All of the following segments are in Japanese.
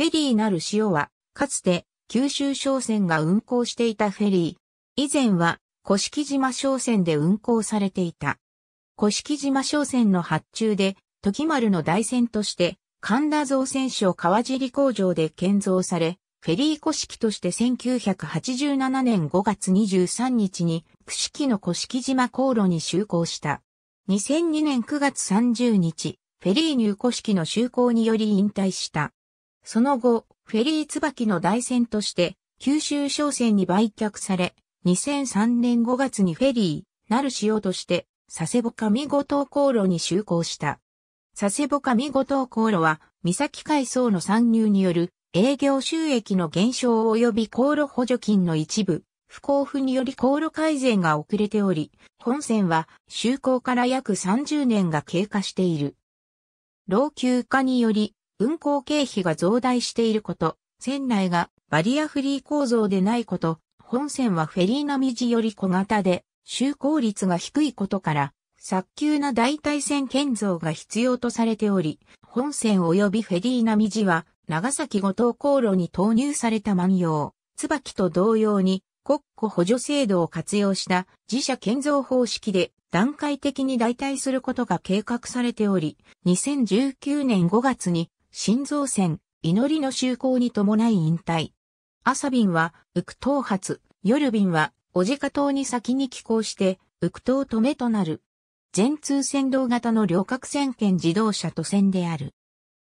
フェリーなる塩は、かつて九州商船が運航していたフェリー。以前は、古式島商船で運航されていた。古式島商船の発注で、時丸の大船として、神田造船所川尻工場で建造され、フェリー古式として1987年5月23日に、串木の古式島航路に就航した。2002年9月30日、フェリー入古式の就航により引退した。その後、フェリー椿の大船として、九州商船に売却され、2003年5月にフェリー、なる塩として、佐世保上五島航路に就航した。佐世保上五島航路は、三崎海藻の参入による営業収益の減少及び航路補助金の一部、不交付により航路改善が遅れており、本船は就航から約30年が経過している。老朽化により運行経費が増大していること、船内がバリアフリー構造でないこと、本船はフェリー並みより小型で、就航率が低いことから、早急な代替船建造が必要とされており、本船及びフェリー並みは、長崎五島航路に投入された万葉、椿と同様に、国庫補助制度を活用した自社建造方式で段階的に代替することが計画されており、2019年5月に心臓戦、祈りの就航に伴い引退。朝便は、ウク発、夜便は、小鹿島に先に寄港して、ウク島止めとなる。全通船道型の旅客船兼自動車渡船である。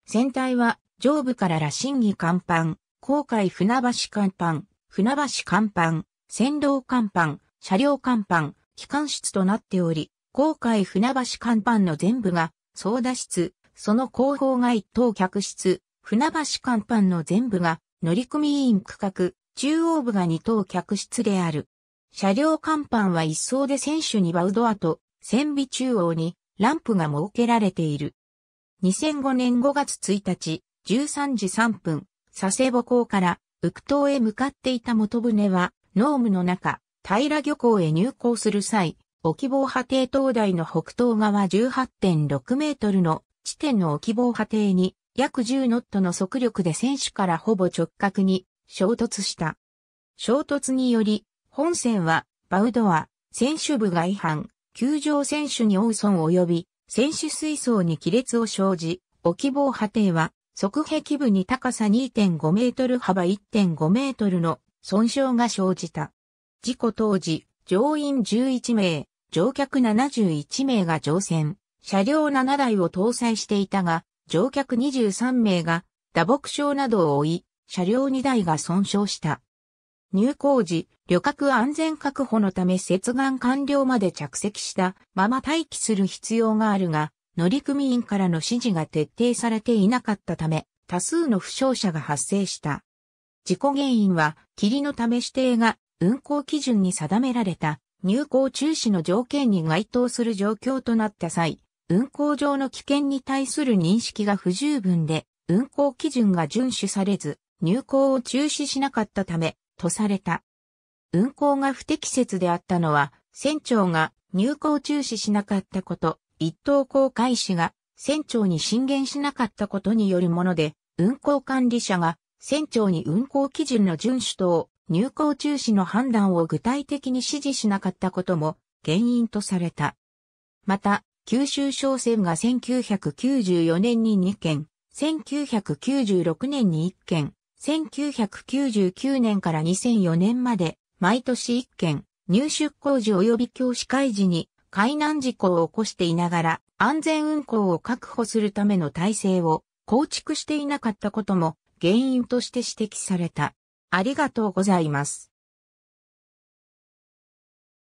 船体は、上部から羅針儀甲板、航海船橋甲板、船橋甲板、船道甲板、車両甲板、機関室となっており、航海船橋甲板の全部が、操舵室、その後方が一等客室、船橋甲板の全部が乗組員区画、中央部が二等客室である。車両甲板は一層で船首にバウドアと、船尾中央にランプが設けられている。2005年5月1日、13時3分、佐世保港から、ウク島へ向かっていた元船は、農務の中、平漁港へ入港する際、沖防波堤灯台の北東側18.6メートルの地点の置き防波堤に約10ノットの速力で選手からほぼ直角に衝突した。衝突により、本船はバウドア、選手部が違反、球場選手に大損及び、選手水槽に亀裂を生じ、置き防波堤は、側壁部に高さ2.5メートル幅1.5メートルの損傷が生じた。事故当時、乗員11名、乗客71名が乗船。車両7台を搭載していたが、乗客23名が打撲傷などを負い、車両2台が損傷した。入港時、旅客安全確保のため接岸完了まで着席したまま待機する必要があるが、乗組員からの指示が徹底されていなかったため、多数の負傷者が発生した。事故原因は、霧のため指定が運航基準に定められた入港中止の条件に該当する状況となった際、運行上の危険に対する認識が不十分で、運行基準が遵守されず、入港を中止しなかったため、とされた。運行が不適切であったのは、船長が入港中止しなかったこと、一等航海士が船長に進言しなかったことによるもので、運航管理者が船長に運航基準の遵守等、入港中止の判断を具体的に指示しなかったことも原因とされた。また、九州商船が1994年に2件、1996年に1件、1999年から2004年まで、毎年1件、入出港時及び教師会時に、海難事故を起こしていながら、安全運航を確保するための体制を構築していなかったことも、原因として指摘された。ありがとうございます。